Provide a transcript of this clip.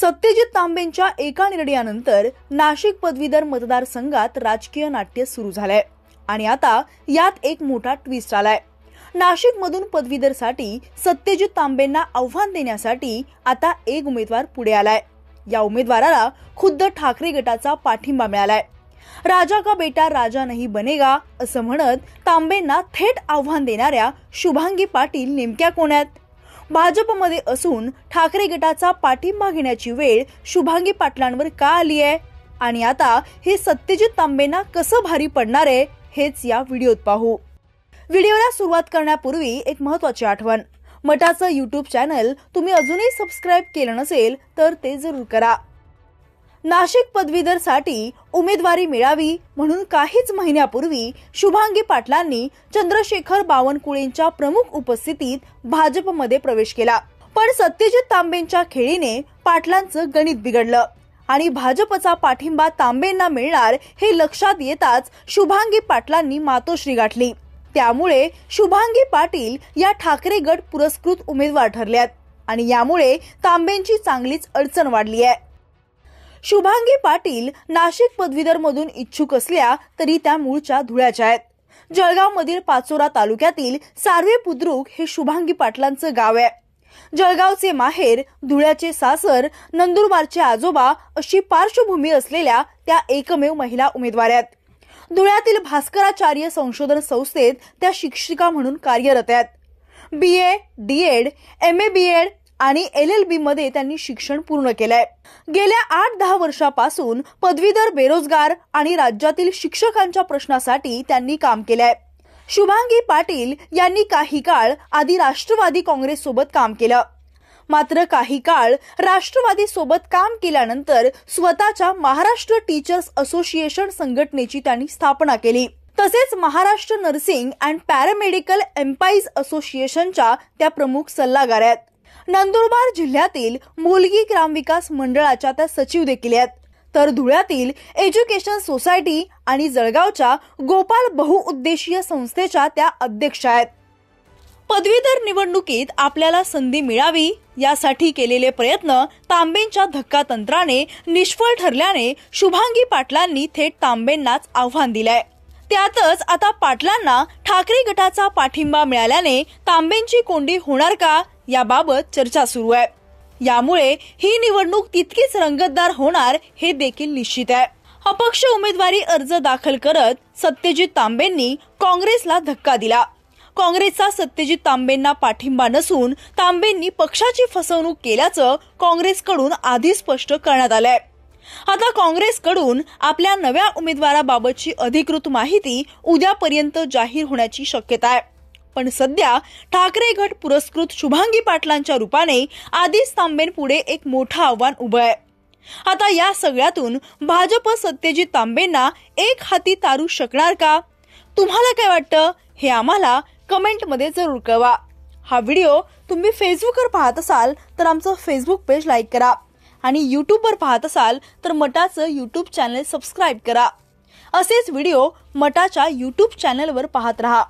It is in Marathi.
सत्यजित तांबेंच्या एका निर्णयानंतर नाशिक पदवीधर मतदारसंघात राजकीय नाट्य सुरू झालंय आणि आता यात एक मोठा ट्विस्ट आलाय नाशिकमधून पदवीधरसाठी सत्यजित तांबेंना आव्हान देण्यासाठी आता एक उमेदवार पुढे आलाय या उमेदवाराला खुद्द ठाकरे गटाचा पाठिंबा मिळालाय राजा का बेटा राजा नाही बनेगा असं म्हणत तांबेंना थेट आव्हान देणाऱ्या शुभांगी पाटील नेमक्या कोण आहेत भाजपमध्ये असून ठाकरे गटाचा पाठिंबा घेण्याची वेळ शुभांगी पाटलांवर का आली आहे आणि आता हे सत्यजित तांबेंना कसं भारी पडणार आहे हेच या व्हिडिओत पाहू व्हिडिओला सुरुवात करण्यापूर्वी एक महत्वाची आठवण मटाचं युट्यूब चॅनल तुम्ही अजूनही सबस्क्राईब केलं नसेल तर ते जरूर करा नाशिक पदवीधरसाठी उमेदवारी मिळावी म्हणून काहीच महिन्यापूर्वी शुभांगी पाटलांनी चंद्रशेखर बावनकुळेंच्या प्रमुख उपस्थितीत भाजपमध्ये प्रवेश केला पण सत्यजित तांबेंच्या खेळीने पाटलांचं गणित बिघडलं आणि भाजपचा पाठिंबा तांबेंना मिळणार हे लक्षात येताच शुभांगी पाटलांनी मातोश्री गाठली त्यामुळे शुभांगी पाटील या ठाकरे गट पुरस्कृत उमेदवार ठरल्यात आणि यामुळे तांबेंची चांगलीच अडचण वाढली आहे शुभांगी पाटील नाशिक पदवीधरमधून इच्छुक असल्या तरी त्या मूळच्या धुळ्याच्या आहेत जळगाव मधील पाचोरा तालुक्यातील सारवे बुद्रुक हे शुभांगी पाटलांचं गाव आहे जळगावचे माहेर धुळ्याचे सासर नंदुरबारचे आजोबा अशी पार्श्वभूमी असलेल्या त्या एकमेव महिला उमेदवार आहेत धुळ्यातील भास्कराचार्य संशोधन संस्थेत त्या शिक्षिका म्हणून कार्यरत आहेत B A D Ed M A B Ed आणि एल एल बी मध्ये त्यांनी शिक्षण पूर्ण केलंय गेल्या आठ दहा वर्षापासून पदवीधर बेरोजगार आणि राज्यातील शिक्षकांच्या प्रश्नासाठी त्यांनी काम केलंय शुभांगी पाटील यांनी काही काळ आधी राष्ट्रवादी काँग्रेस सोबत काम केलं मात्र काही काळ राष्ट्रवादी सोबत काम केल्यानंतर स्वतःच्या महाराष्ट्र टीचर्स असोसिएशन संघटनेची त्यांनी स्थापना केली तसेच Maharashtra nursing and paramedical employees असोसिएशनच्या त्या प्रमुख सल्लागार आहेत नंदुरबार जिल्ह्यातील मुलगी ग्रामविकास मंडळाच्या त्या सचिव देखील आहेत तर धुळ्यातील एज्युकेशन सोसायटी आणि जळगावच्या गोपाल बहुउद्देशीय संस्थेच्या त्या अध्यक्ष आहेत पदवीधर निवडणुकीत आपल्याला संधी मिळावी यासाठी केलेले प्रयत्न तांबेंच्या धक्का तंत्राने निष्फळ ठरल्याने शुभांगी पाटलांनी थेट तांबेंनाच आव्हान दिलंय त्यातच आता पाटलांना ठाकरे गटाचा पाठिंबा मिळाल्याने तांबेंची कोंडी होणार का याबाबत चर्चा सुरू आहे यामुळे ही निवडणूक तितकीच रंगतदार होणार हे देखील निश्चित आहे अपक्ष उमेदवारी अर्ज दाखल करत सत्यजित तांबेंनी काँग्रेसला धक्का दिला काँग्रेसचा सत्यजित तांबेंना पाठिंबा नसून तांबेंनी पक्षाची फसवणूक केल्याचं काँग्रेसकडून आधी स्पष्ट करण्यात आलंय आता काँग्रेसकडून आपल्या नव्या उमेदवाराबाबतची अधिकृत माहिती उद्यापर्यंत जाहीर होण्याची शक्यता आहे पण सध्या ठाकरे गट पुरस्कृत शुभांगी पाटलांच्या रूपाने आधीच तांबेंपुढे एक मोठं आव्हान उभं आहे आता या सगळ्यातून भाजप सत्यजित तांबेंना एक हाती तारू शकणार का तुम्हाला काय वाटतं हे आम्हाला कमेंटमध्ये जरूर कळवा हा व्हिडिओ तुम्ही फेसबुकवर पाहत असाल तर आमचं फेसबुक पेज लाईक करा आणि यूट्यूबवर पाहत असाल तर मटाचं यूट्यूब चॅनल सबस्क्राईब करा असेच व्हिडिओ मटाच्या यूट्यूब चॅनलवर पाहत राहा